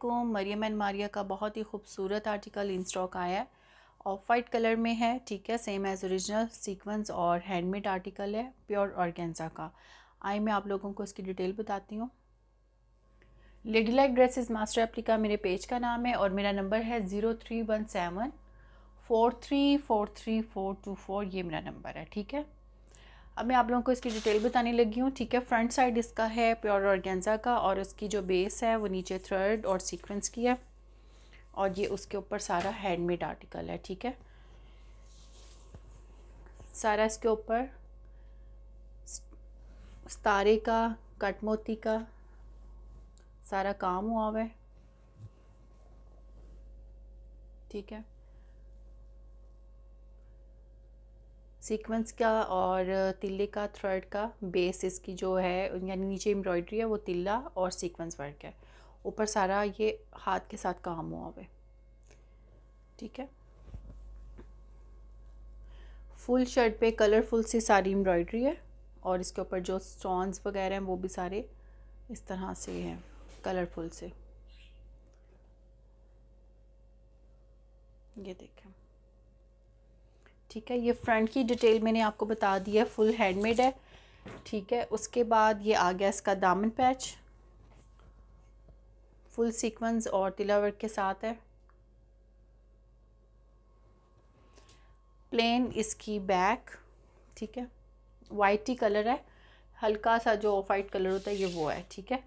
को मरियम एंड मारिया का बहुत ही खूबसूरत आर्टिकल इन स्टॉक आया है ऑफ वाइट कलर में है ठीक है सेम एज़ ओरिजिनल सीक्वेंस और हैंडमेड आर्टिकल है प्योर ऑर्गेंजा का आई मैं आप लोगों को इसकी डिटेल बताती हूँ lady like dresses master applique मेरे पेज का नाम है और मेरा नंबर है zero three one seven four three four three four two four ये मेरा नंबर है ठीक है अब मैं आप लोगों को इसकी डिटेल बताने लगी हूँ ठीक है फ्रंट साइड इसका है प्योर ऑर्गेन्जा का और उसकी जो बेस है वो नीचे थ्रेड और सीक्वेंस की है और ये उसके ऊपर सारा हैंडमेड आर्टिकल है ठीक है सारा इसके ऊपर तारे का कट मोती का सारा काम हुआ हुआ है ठीक है सीक्वेंस का और तिल्ले का थ्रेड का बेस इसकी जो है यानी नीचे एम्ब्रॉयडरी है वो तिल्ला और सीक्वेंस वर्क है ऊपर सारा ये हाथ के साथ काम हुआ हुआ है ठीक है फुल शर्ट पे कलरफुल सी सारी एम्ब्रॉयडरी है और इसके ऊपर जो स्टोन्स वगैरह हैं वो भी सारे इस तरह से हैं कलरफुल से ये देखें ठीक है ये फ्रंट की डिटेल मैंने आपको बता दी है फुल हैंडमेड है ठीक है उसके बाद ये आ गया इसका दामन पैच फुल सीक्वेंस और वर्क के साथ है प्लेन इसकी बैक ठीक है वाइट ही कलर है हल्का सा जो ऑफ वाइट कलर होता है ये वो है ठीक है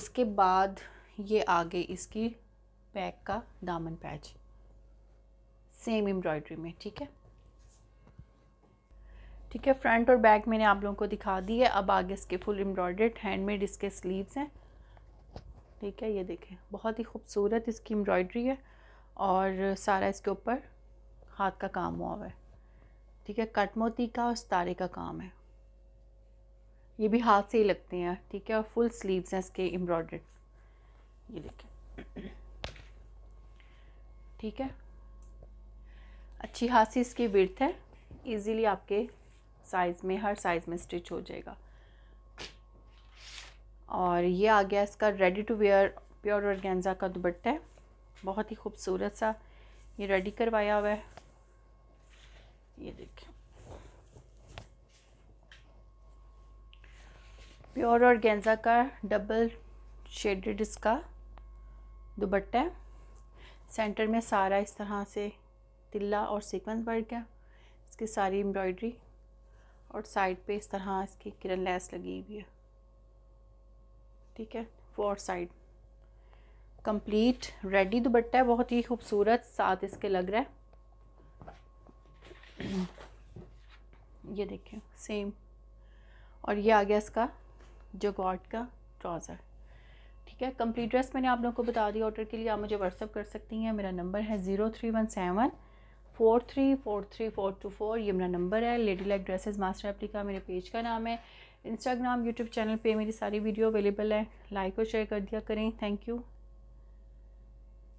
उसके बाद ये आगे इसकी बैक का दामन पैच सेम एम्ब्रॉयडरी में ठीक है ठीक है फ्रंट और बैक मैंने आप लोगों को दिखा दी है अब आगे इसके फुल एम्ब्रॉयडर्ड हैंडमेड इसके स्लीव्स हैं ठीक है ये देखें बहुत ही खूबसूरत इसकी एम्ब्रॉयड्री है और सारा इसके ऊपर हाथ का काम हुआ हुआ है ठीक है कट मोती का और सितारे का काम है ये भी हाथ से ही लगते हैं ठीक है और फुल स्लीव्स हैं इसके एम्ब्रॉयड्रेड ये देखें ठीक है अच्छी खासी इसकी विर्थ है इजीली आपके साइज़ में हर साइज़ में स्टिच हो जाएगा और ये आ गया इसका ready to wear pure organza का दुबट्टा है बहुत ही खूबसूरत सा ये रेडी करवाया हुआ है ये देखिए प्योर और गेंजा का डबल शेडेड इसका दुबट्टा है सेंटर में सारा इस तरह से तिल्ला और सीक्वेंस बढ़ गया इसकी सारी एम्ब्रॉयडरी और साइड पे इस तरह इसकी किरण लेस लगी हुई है ठीक है four side complete ready dupatta है बहुत ही खूबसूरत साथ इसके लग रहा है ये देखें सेम और ये आ गया इसका जगॉट का ट्राउज़र ठीक है कंप्लीट ड्रेस मैंने आप लोगों को बता दी ऑर्डर के लिए आप मुझे व्हाट्सअप कर सकती हैं मेरा नंबर है zero three one seven four three four three four two four ये मेरा नंबर है लेडी लाइक ड्रेसेस मास्टर का मेरे पेज का नाम है इंस्टाग्राम यूट्यूब चैनल पे मेरी सारी वीडियो अवेलेबल है लाइक और शेयर कर दिया करें थैंक यू